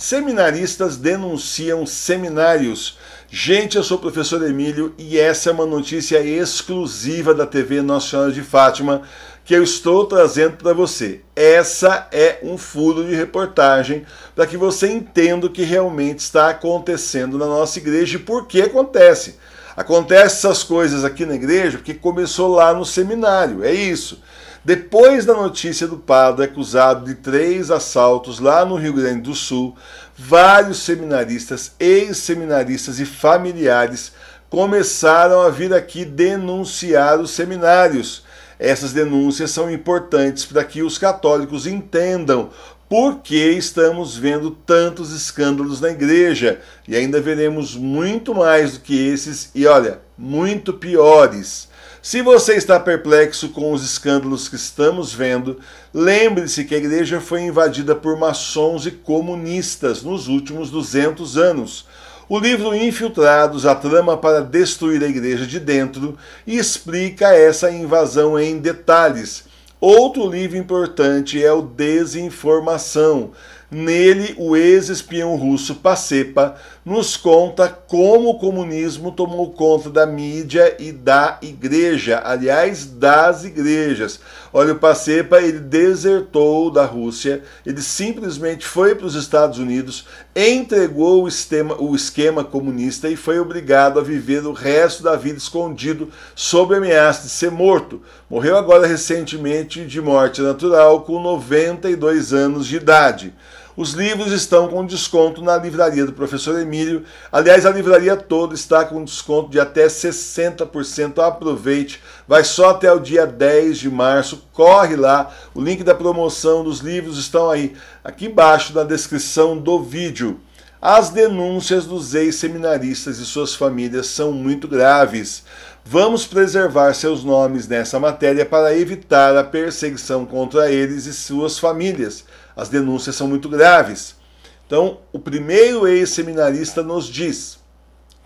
Seminaristas denunciam seminários. Gente, eu sou o professor Emílio e essa é uma notícia exclusiva da TV Nossa Senhora de Fátima que eu estou trazendo para você. Essa é um furo de reportagem para que você entenda o que realmente está acontecendo na nossa igreja e por que acontece. Acontece essas coisas aqui na igreja porque começou lá no seminário, é isso. Depois da notícia do padre acusado de três assaltos lá no Rio Grande do Sul, vários seminaristas, ex-seminaristas e familiares começaram a vir aqui denunciar os seminários. Essas denúncias são importantes para que os católicos entendam por que estamos vendo tantos escândalos na igreja e ainda veremos muito mais do que esses e olha, muito piores. Se você está perplexo com os escândalos que estamos vendo, lembre-se que a igreja foi invadida por maçons e comunistas nos últimos 200 anos. O livro Infiltrados, a trama para destruir a igreja de dentro, explica essa invasão em detalhes. Outro livro importante é o Desinformação Nele, o ex-espião russo Pacepa nos conta como o comunismo tomou conta da mídia e da igreja, aliás, das igrejas. Olha, o Pacepa ele desertou da Rússia, ele simplesmente foi para os Estados Unidos, entregou o esquema, o esquema comunista e foi obrigado a viver o resto da vida escondido sob ameaça de ser morto. Morreu agora recentemente de morte natural com 92 anos de idade. Os livros estão com desconto na livraria do professor Emílio. Aliás, a livraria toda está com desconto de até 60%. Aproveite, vai só até o dia 10 de março. Corre lá, o link da promoção dos livros estão aí, aqui embaixo na descrição do vídeo. As denúncias dos ex-seminaristas e suas famílias são muito graves. Vamos preservar seus nomes nessa matéria para evitar a perseguição contra eles e suas famílias as denúncias são muito graves. Então, o primeiro ex-seminarista nos diz: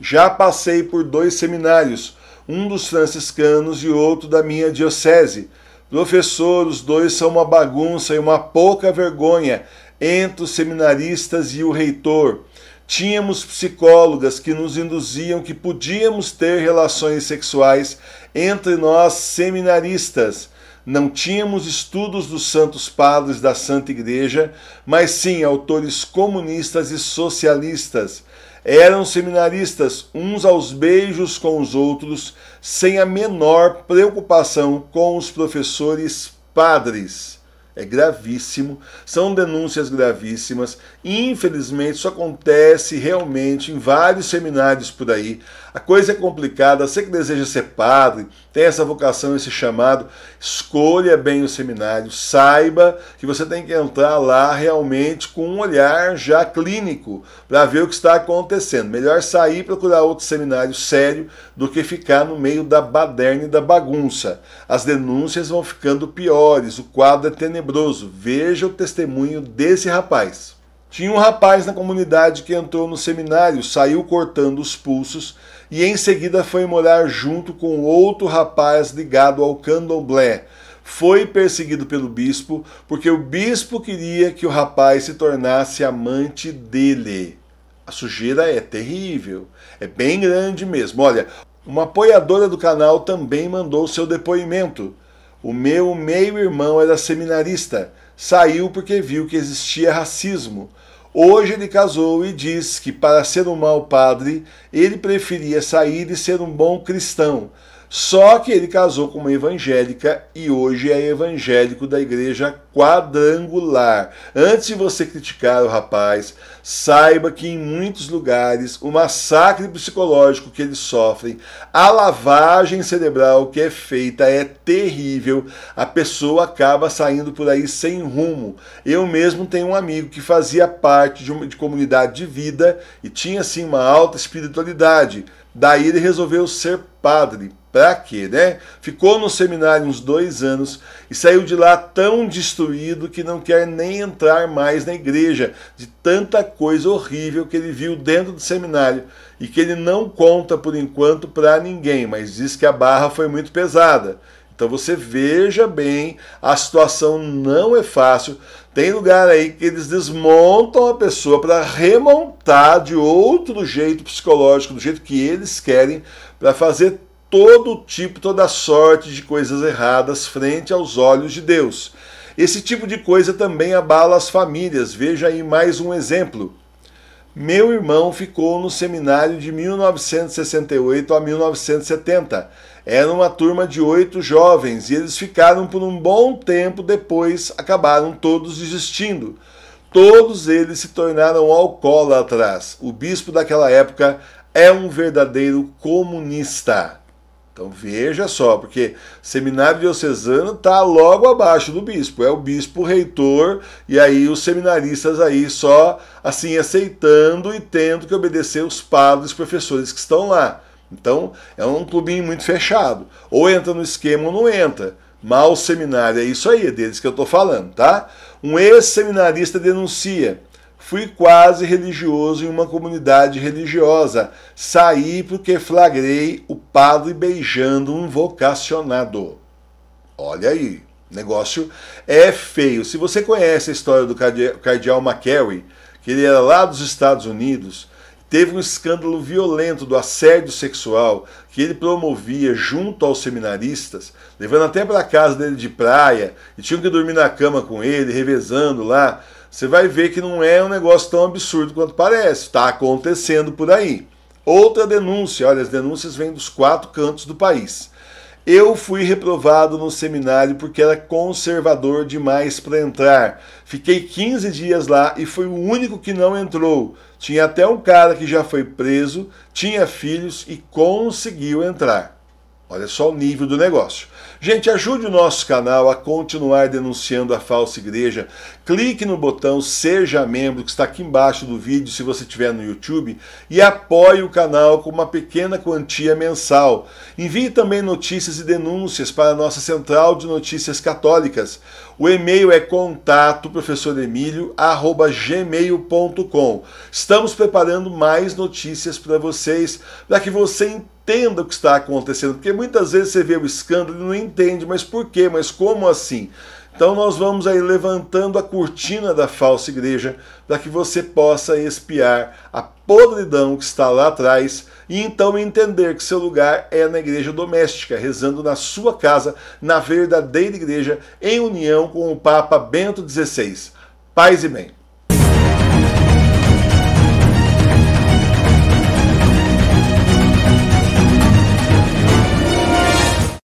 Já passei por dois seminários, um dos franciscanos e outro da minha diocese. Professor, os dois são uma bagunça e uma pouca vergonha entre os seminaristas e o reitor. Tínhamos psicólogas que nos induziam que podíamos ter relações sexuais entre nós seminaristas não tínhamos estudos dos santos padres da Santa Igreja, mas sim autores comunistas e socialistas. Eram seminaristas uns aos beijos com os outros, sem a menor preocupação com os professores padres. É gravíssimo, são denúncias gravíssimas. Infelizmente, isso acontece realmente em vários seminários por aí. A coisa é complicada. Você que deseja ser padre, tem essa vocação, esse chamado, escolha bem o seminário. Saiba que você tem que entrar lá realmente com um olhar já clínico para ver o que está acontecendo. Melhor sair e procurar outro seminário sério do que ficar no meio da baderna e da bagunça. As denúncias vão ficando piores, o quadro é tenebroso tenebroso. Veja o testemunho desse rapaz. Tinha um rapaz na comunidade que entrou no seminário, saiu cortando os pulsos e em seguida foi morar junto com outro rapaz ligado ao candomblé. Foi perseguido pelo bispo porque o bispo queria que o rapaz se tornasse amante dele. A sujeira é terrível, é bem grande mesmo. Olha, uma apoiadora do canal também mandou seu depoimento. O meu meio-irmão era seminarista, saiu porque viu que existia racismo. Hoje ele casou e diz que, para ser um mau padre, ele preferia sair e ser um bom cristão. Só que ele casou com uma evangélica e hoje é evangélico da igreja quadrangular. Antes de você criticar o rapaz, saiba que em muitos lugares o massacre psicológico que eles sofrem, a lavagem cerebral que é feita é terrível. A pessoa acaba saindo por aí sem rumo. Eu mesmo tenho um amigo que fazia parte de uma de comunidade de vida e tinha assim uma alta espiritualidade Daí ele resolveu ser padre. Pra quê, né? Ficou no seminário uns dois anos e saiu de lá tão destruído que não quer nem entrar mais na igreja, de tanta coisa horrível que ele viu dentro do seminário e que ele não conta por enquanto para ninguém, mas diz que a barra foi muito pesada então você veja bem, a situação não é fácil. Tem lugar aí que eles desmontam a pessoa para remontar de outro jeito psicológico, do jeito que eles querem, para fazer todo tipo, toda sorte de coisas erradas frente aos olhos de Deus. Esse tipo de coisa também abala as famílias. Veja aí mais um exemplo. Meu irmão ficou no seminário de 1968 a 1970 era uma turma de oito jovens e eles ficaram por um bom tempo depois, acabaram todos desistindo. Todos eles se tornaram alcoólatras. O bispo daquela época é um verdadeiro comunista. Então veja só, porque seminário diocesano está logo abaixo do bispo, é o bispo reitor, e aí os seminaristas aí só assim aceitando e tendo que obedecer os padres, professores que estão lá. Então, é um clubinho muito fechado. Ou entra no esquema ou não entra. Mal seminário, é isso aí, é deles que eu estou falando, tá? Um ex-seminarista denuncia. Fui quase religioso em uma comunidade religiosa. Saí porque flagrei o padre beijando um vocacionado. Olha aí, negócio é feio. Se você conhece a história do cardeal McCary, que ele era lá dos Estados Unidos, teve um escândalo violento do assédio sexual que ele promovia junto aos seminaristas, levando até para casa dele de praia, e tinham que dormir na cama com ele, revezando lá. Você vai ver que não é um negócio tão absurdo quanto parece, está acontecendo por aí. Outra denúncia, olha, as denúncias vêm dos quatro cantos do país. Eu fui reprovado no seminário porque era conservador demais para entrar. Fiquei 15 dias lá e fui o único que não entrou. Tinha até um cara que já foi preso, tinha filhos e conseguiu entrar. Olha só o nível do negócio. Gente, ajude o nosso canal a continuar denunciando a falsa igreja. Clique no botão Seja Membro, que está aqui embaixo do vídeo, se você estiver no YouTube, e apoie o canal com uma pequena quantia mensal. Envie também notícias e denúncias para a nossa central de notícias católicas. O e-mail é contato.professoremilio@gmail.com. Estamos preparando mais notícias para vocês, para que você entenda entenda o que está acontecendo, porque muitas vezes você vê o escândalo e não entende, mas por quê? Mas como assim? Então nós vamos aí levantando a cortina da falsa igreja para que você possa espiar a podridão que está lá atrás e então entender que seu lugar é na igreja doméstica, rezando na sua casa, na verdadeira igreja, em união com o Papa Bento XVI. Paz e bem.